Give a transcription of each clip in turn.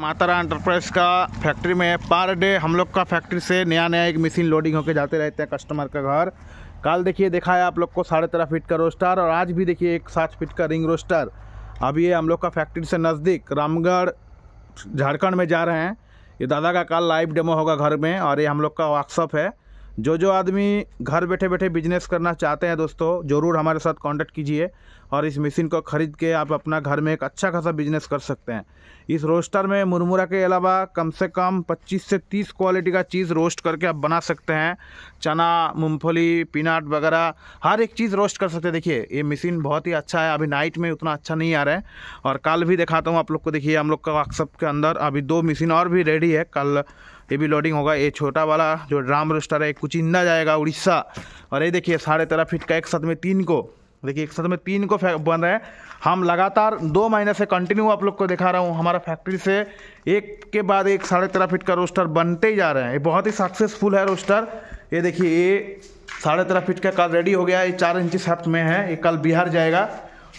मातारा enterprise का factory में per day हम लोग का फैक्ट्री से नया नया एक मशीन लोडिंग होकर जाते रहते हैं कस्टमर का घर कल देखिए देखा है आप लोग को साढ़े तेरह फीट का रोस्टर और आज भी देखिए एक सात फीट का रिंग रोस्टर अब ये हम लोग का फैक्ट्री से नज़दीक रामगढ़ झारखंड में जा रहे हैं ये दादा का कल लाइव डेमो होगा घर में और ये हम लोग का वर्कशॉप है जो जो आदमी घर बैठे बैठे बिजनेस करना चाहते हैं दोस्तों ज़रूर हमारे साथ कॉन्टैक्ट कीजिए और इस मशीन को ख़रीद के आप अपना घर में एक अच्छा खासा बिजनेस कर सकते हैं इस रोस्टर में मुरमुरा के अलावा कम से कम 25 से 30 क्वालिटी का चीज़ रोस्ट करके आप बना सकते हैं चना मूंगफली पीनट वगैरह हर एक चीज़ रोस्ट कर सकते हैं देखिए ये मशीन बहुत ही अच्छा है अभी नाइट में उतना अच्छा नहीं आ रहा है और कल भी दिखाता हूँ आप लोग को देखिए हम लोग का वर्कशॉप के अंदर अभी दो मशीन और भी रेडी है कल ये भी लोडिंग होगा ये छोटा वाला जो ड्राम रोस्टर है कुचिंदा जाएगा उड़ीसा और ये देखिए साढ़े तेरह फिट का एक साथ में तीन को देखिए एक साथ में तीन को बन रहे हैं हम लगातार दो महीने से कंटिन्यू आप लोग को दिखा रहा हूँ हमारा फैक्ट्री से एक के बाद एक साढ़े तेरह फिट का रोस्टर बनते ही जा रहे हैं ये बहुत ही सक्सेसफुल है रोस्टर ये देखिए ये साढ़े तेरह फिट का कल रेडी हो गया ये चार इंची सेफ्ट में है ये कल बिहार जाएगा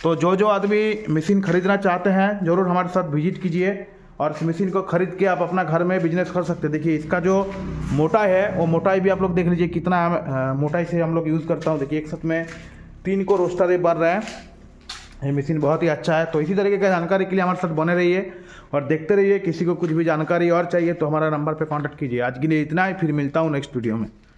तो जो जो आदमी मशीन खरीदना चाहते हैं ज़रूर हमारे साथ विजिट कीजिए और इस मशीन को खरीद के आप अपना घर में बिजनेस कर सकते हैं देखिए इसका जो मोटाई है वो मोटाई भी आप लोग देख लीजिए कितना मोटाई से हम लोग यूज़ करता हूँ देखिए एक साथ में तीन को रोस्टर ये बढ़ रहा है ये मशीन बहुत ही अच्छा है तो इसी तरीके का जानकारी के लिए हमारे साथ बने रहिए और देखते रहिए किसी को कुछ भी जानकारी और चाहिए तो हमारा नंबर पर कॉन्टैक्ट कीजिए आज के लिए इतना ही फिर मिलता हूँ नेक्स्ट वीडियो में